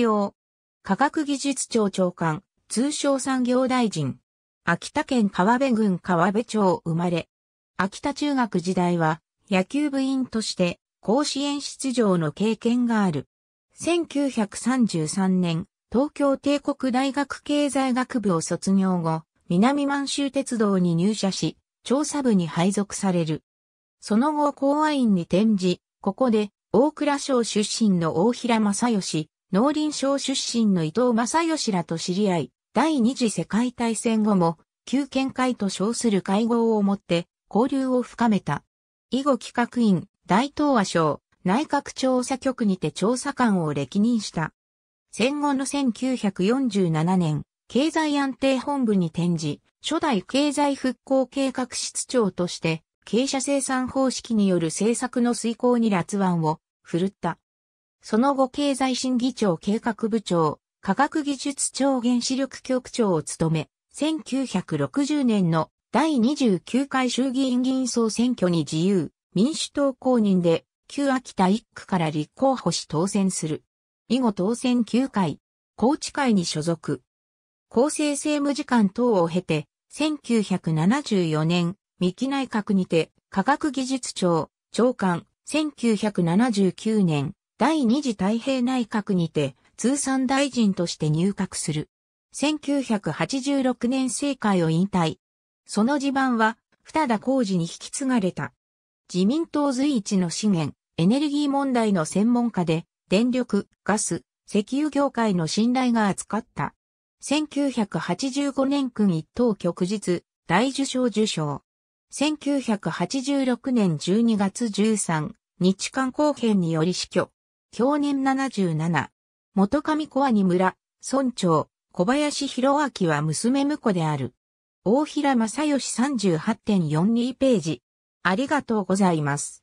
僚、科学技術庁長官、通商産業大臣。秋田県川辺郡川辺町生まれ。秋田中学時代は野球部員として甲子園出場の経験がある。1933年、東京帝国大学経済学部を卒業後、南満州鉄道に入社し、調査部に配属される。その後、公安院に転じ、ここで、大倉省出身の大平正義、農林省出身の伊藤正義らと知り合い、第二次世界大戦後も、旧県会と称する会合をもって、交流を深めた。以後企画院、大東亜省、内閣調査局にて調査官を歴任した。戦後の1947年、経済安定本部に転じ、初代経済復興計画室長として、傾斜生産方式による政策の遂行に辣腕を振るった。その後経済審議庁計画部長、科学技術庁原子力局長を務め、1960年の第29回衆議院議員総選挙に自由、民主党公認で、旧秋田1区から立候補し当選する。以後当選9回、高知会に所属。厚生政務次官等を経て、1974年、三木内閣にて、科学技術庁、長官、1979年、第二次太平内閣にて通産大臣として入閣する。1986年政界を引退。その地盤は、二田工事に引き継がれた。自民党随一の資源、エネルギー問題の専門家で、電力、ガス、石油業界の信頼が厚かった。1985年君一等旭日、大受賞受賞。1986年12月13日韓後編により死去。享年77。元上小兄村、村長、小林弘明は娘婿である。大平正義38.42ページ。ありがとうございます。